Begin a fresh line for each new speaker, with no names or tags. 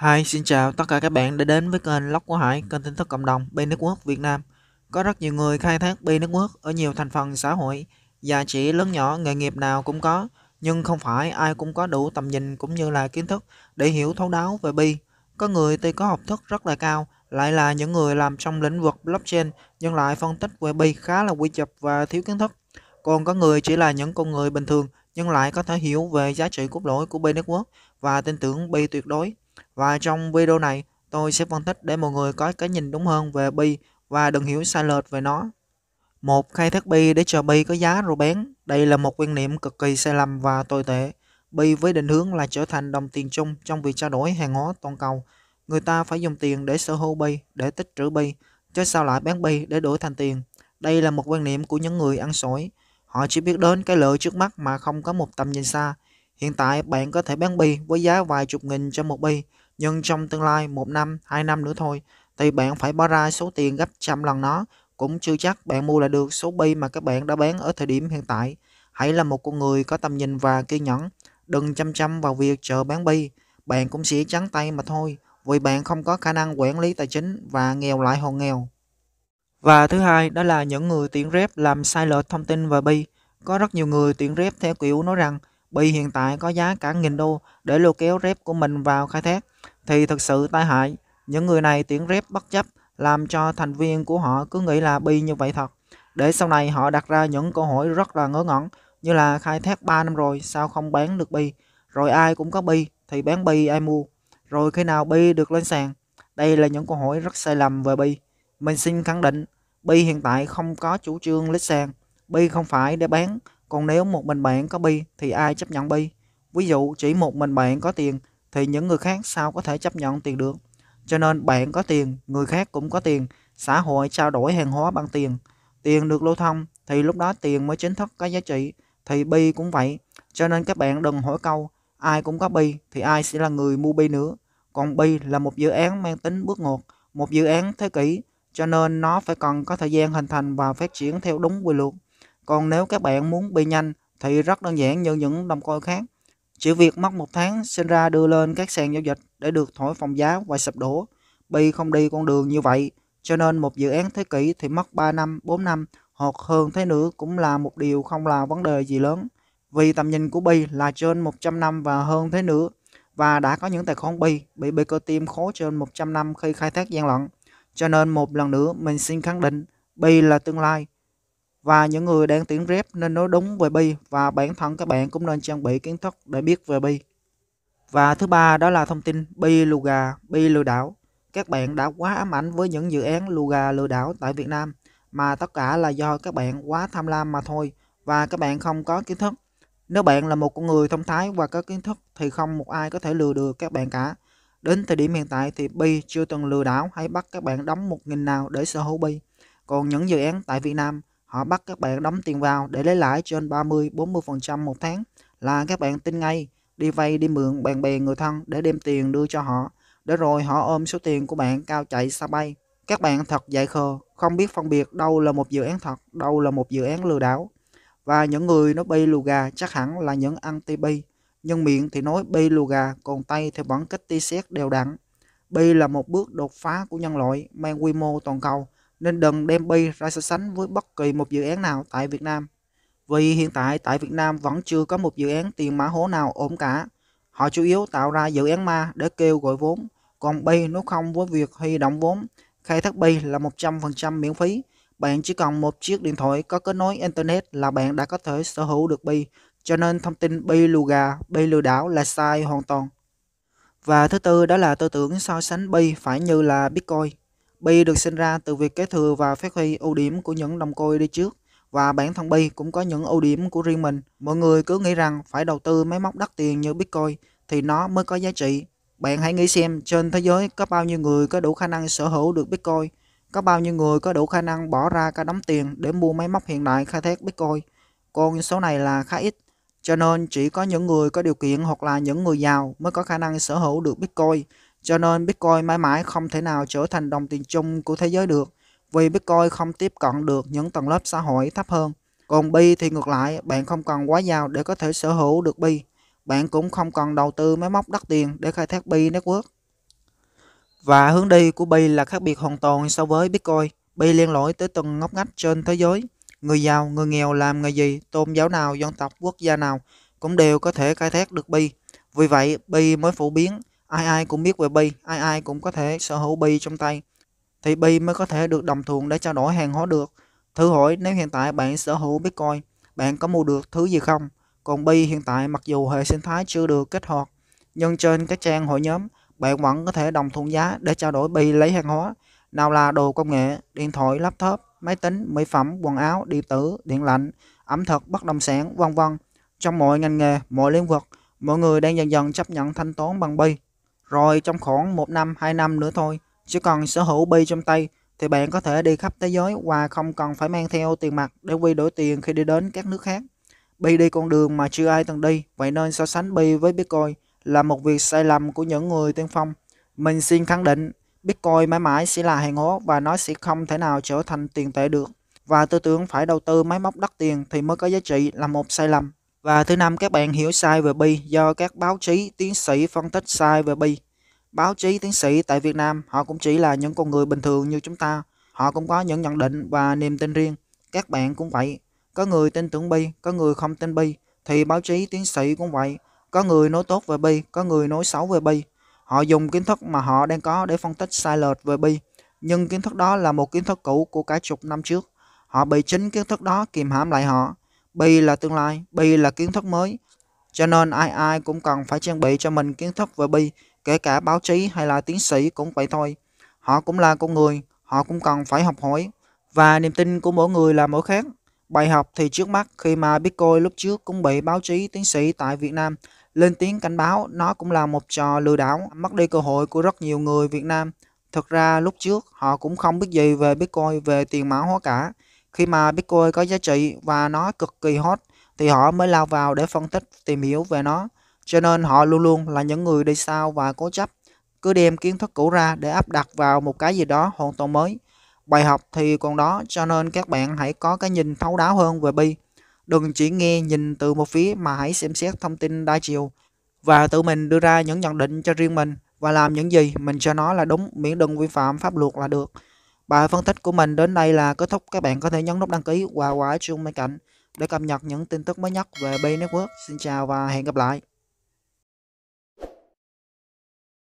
Hi, xin chào tất cả các bạn đã đến với kênh Lóc của Hải, kênh tin tức cộng đồng B nước quốc Việt Nam. Có rất nhiều người khai thác B nước quốc ở nhiều thành phần xã hội, và chỉ lớn nhỏ nghề nghiệp nào cũng có, nhưng không phải ai cũng có đủ tầm nhìn cũng như là kiến thức để hiểu thấu đáo về bi. Có người tuy có học thức rất là cao, lại là những người làm trong lĩnh vực blockchain nhưng lại phân tích về bi khá là quy chụp và thiếu kiến thức. Còn có người chỉ là những con người bình thường nhưng lại có thể hiểu về giá trị cốt lõi của B Network và tin tưởng bi tuyệt đối và trong video này, tôi sẽ phân tích để mọi người có cái nhìn đúng hơn về bi và đừng hiểu sai lệch về nó. Một khai thác bi để chờ bi có giá rồi bán. Đây là một quan niệm cực kỳ sai lầm và tồi tệ. Bi với định hướng là trở thành đồng tiền chung trong việc trao đổi hàng hóa toàn cầu. Người ta phải dùng tiền để sở hữu bi, để tích trữ bi, chứ sao lại bán bi để đổi thành tiền. Đây là một quan niệm của những người ăn sổi. Họ chỉ biết đến cái lợi trước mắt mà không có một tầm nhìn xa. Hiện tại bạn có thể bán bi với giá vài chục nghìn cho một bi, nhưng trong tương lai một năm, hai năm nữa thôi, thì bạn phải bỏ ra số tiền gấp trăm lần nó, cũng chưa chắc bạn mua lại được số bi mà các bạn đã bán ở thời điểm hiện tại. Hãy là một con người có tầm nhìn và kiên nhẫn, đừng chăm chăm vào việc chờ bán bi, bạn cũng sẽ trắng tay mà thôi, vì bạn không có khả năng quản lý tài chính và nghèo lại hồn nghèo. Và thứ hai đó là những người tuyển rep làm sai lệch thông tin về bi. Có rất nhiều người tuyển rep theo kiểu nói rằng Bi hiện tại có giá cả nghìn đô để lôi kéo rep của mình vào khai thác thì thực sự tai hại. Những người này tuyển rep bất chấp làm cho thành viên của họ cứ nghĩ là Bi như vậy thật. Để sau này họ đặt ra những câu hỏi rất là ngớ ngẩn như là khai thác 3 năm rồi sao không bán được Bi. Rồi ai cũng có Bi thì bán Bi ai mua. Rồi khi nào Bi được lên sàn. Đây là những câu hỏi rất sai lầm về Bi. Mình xin khẳng định Bi hiện tại không có chủ trương lít sàn. Bi không phải để bán còn nếu một mình bạn có bi thì ai chấp nhận bi? Ví dụ chỉ một mình bạn có tiền thì những người khác sao có thể chấp nhận tiền được? Cho nên bạn có tiền, người khác cũng có tiền, xã hội trao đổi hàng hóa bằng tiền. Tiền được lưu thông thì lúc đó tiền mới chính thức có giá trị, thì bi cũng vậy. Cho nên các bạn đừng hỏi câu ai cũng có bi thì ai sẽ là người mua bi nữa. Còn bi là một dự án mang tính bước ngột, một dự án thế kỷ, cho nên nó phải cần có thời gian hình thành và phát triển theo đúng quy luật. Còn nếu các bạn muốn pin nhanh thì rất đơn giản như những đồng coi khác. Chỉ việc mất một tháng sinh ra đưa lên các sàn giao dịch để được thổi phòng giá và sập đổ. Bi không đi con đường như vậy, cho nên một dự án thế kỷ thì mất 3 năm, 4 năm hoặc hơn thế nữa cũng là một điều không là vấn đề gì lớn. Vì tầm nhìn của Bi là trên 100 năm và hơn thế nữa và đã có những tài khoản Bi bị cơ tim khố trên 100 năm khi khai thác gian lận. Cho nên một lần nữa mình xin khẳng định Bi là tương lai và những người đang tuyển rep nên nói đúng về bi và bản thân các bạn cũng nên trang bị kiến thức để biết về bi. Và thứ ba đó là thông tin bi lừa gà, bi lừa đảo. Các bạn đã quá ám ảnh với những dự án lừa gà lừa đảo tại Việt Nam mà tất cả là do các bạn quá tham lam mà thôi và các bạn không có kiến thức. Nếu bạn là một con người thông thái và có kiến thức thì không một ai có thể lừa được các bạn cả. Đến thời điểm hiện tại thì Bi chưa từng lừa đảo hay bắt các bạn đóng một nghìn nào để sở hữu Bi. Còn những dự án tại Việt Nam họ bắt các bạn đóng tiền vào để lấy lãi trên 30 40% một tháng là các bạn tin ngay đi vay đi mượn bạn bè người thân để đem tiền đưa cho họ để rồi họ ôm số tiền của bạn cao chạy xa bay các bạn thật dại khờ không biết phân biệt đâu là một dự án thật đâu là một dự án lừa đảo và những người nó bay lù gà chắc hẳn là những anti bi nhưng miệng thì nói bi lù gà còn tay thì vẫn kích tí xét đều đặn bi là một bước đột phá của nhân loại mang quy mô toàn cầu nên đừng đem Bi ra so sánh với bất kỳ một dự án nào tại Việt Nam. Vì hiện tại tại Việt Nam vẫn chưa có một dự án tiền mã hố nào ổn cả. Họ chủ yếu tạo ra dự án ma để kêu gọi vốn, còn Bi nếu không với việc huy động vốn, khai thác Bi là 100% miễn phí. Bạn chỉ cần một chiếc điện thoại có kết nối Internet là bạn đã có thể sở hữu được Bi, cho nên thông tin Bi lừa gà, Bi lừa đảo là sai hoàn toàn. Và thứ tư đó là tư tưởng so sánh Bi phải như là Bitcoin. Bi được sinh ra từ việc kế thừa và phát huy ưu điểm của những đồng côi đi trước và bản thân Bi cũng có những ưu điểm của riêng mình. Mọi người cứ nghĩ rằng phải đầu tư máy móc đắt tiền như Bitcoin thì nó mới có giá trị. Bạn hãy nghĩ xem trên thế giới có bao nhiêu người có đủ khả năng sở hữu được Bitcoin, có bao nhiêu người có đủ khả năng bỏ ra cả đống tiền để mua máy móc hiện đại khai thác Bitcoin. Còn số này là khá ít, cho nên chỉ có những người có điều kiện hoặc là những người giàu mới có khả năng sở hữu được Bitcoin. Cho nên Bitcoin mãi mãi không thể nào trở thành đồng tiền chung của thế giới được vì Bitcoin không tiếp cận được những tầng lớp xã hội thấp hơn. Còn Bi thì ngược lại, bạn không cần quá giàu để có thể sở hữu được Bi. Bạn cũng không cần đầu tư máy móc đắt tiền để khai thác Bi Network. Và hướng đi của Bi là khác biệt hoàn toàn so với Bitcoin. Bi liên lỗi tới từng ngóc ngách trên thế giới. Người giàu, người nghèo làm nghề gì, tôn giáo nào, dân tộc, quốc gia nào cũng đều có thể khai thác được Bi. Vì vậy, Bi mới phổ biến ai ai cũng biết về bi ai ai cũng có thể sở hữu bi trong tay thì bi mới có thể được đồng thuận để trao đổi hàng hóa được thử hỏi nếu hiện tại bạn sở hữu bitcoin bạn có mua được thứ gì không còn bi hiện tại mặc dù hệ sinh thái chưa được kết hoạt nhưng trên các trang hội nhóm bạn vẫn có thể đồng thuận giá để trao đổi bi lấy hàng hóa nào là đồ công nghệ điện thoại laptop máy tính mỹ phẩm quần áo điện tử điện lạnh ẩm thực bất động sản vân vân trong mọi ngành nghề mọi lĩnh vực mọi người đang dần dần chấp nhận thanh toán bằng bi rồi trong khoảng 1 năm, 2 năm nữa thôi, chỉ cần sở hữu bi trong tay thì bạn có thể đi khắp thế giới và không cần phải mang theo tiền mặt để quy đổi tiền khi đi đến các nước khác. Bi đi con đường mà chưa ai từng đi, vậy nên so sánh Bi với Bitcoin là một việc sai lầm của những người tiên phong. Mình xin khẳng định, Bitcoin mãi mãi sẽ là hàng hóa và nó sẽ không thể nào trở thành tiền tệ được. Và tư tưởng phải đầu tư máy móc đắt tiền thì mới có giá trị là một sai lầm. Và thứ năm các bạn hiểu sai về bi do các báo chí tiến sĩ phân tích sai về bi. Báo chí tiến sĩ tại Việt Nam họ cũng chỉ là những con người bình thường như chúng ta. Họ cũng có những nhận định và niềm tin riêng. Các bạn cũng vậy. Có người tin tưởng bi, có người không tin bi. Thì báo chí tiến sĩ cũng vậy. Có người nói tốt về bi, có người nói xấu về bi. Họ dùng kiến thức mà họ đang có để phân tích sai lệch về bi. Nhưng kiến thức đó là một kiến thức cũ của cả chục năm trước. Họ bị chính kiến thức đó kìm hãm lại họ Bi là tương lai, Bi là kiến thức mới. Cho nên ai ai cũng cần phải trang bị cho mình kiến thức về Bi, kể cả báo chí hay là tiến sĩ cũng vậy thôi. Họ cũng là con người, họ cũng cần phải học hỏi. Và niềm tin của mỗi người là mỗi khác. Bài học thì trước mắt khi mà Bitcoin lúc trước cũng bị báo chí tiến sĩ tại Việt Nam lên tiếng cảnh báo nó cũng là một trò lừa đảo, mất đi cơ hội của rất nhiều người Việt Nam. Thực ra lúc trước họ cũng không biết gì về Bitcoin, về tiền mã hóa cả. Khi mà Bitcoin có giá trị và nó cực kỳ hot thì họ mới lao vào để phân tích tìm hiểu về nó. Cho nên họ luôn luôn là những người đi sau và cố chấp cứ đem kiến thức cũ ra để áp đặt vào một cái gì đó hoàn toàn mới. Bài học thì còn đó cho nên các bạn hãy có cái nhìn thấu đáo hơn về Bi. Đừng chỉ nghe nhìn từ một phía mà hãy xem xét thông tin đa chiều và tự mình đưa ra những nhận định cho riêng mình và làm những gì mình cho nó là đúng miễn đừng vi phạm pháp luật là được. Bài phân tích của mình đến đây là kết thúc. Các bạn có thể nhấn nút đăng ký và quả chuông bên cạnh để cập nhật những tin tức mới nhất về B Network. Xin chào và hẹn gặp lại.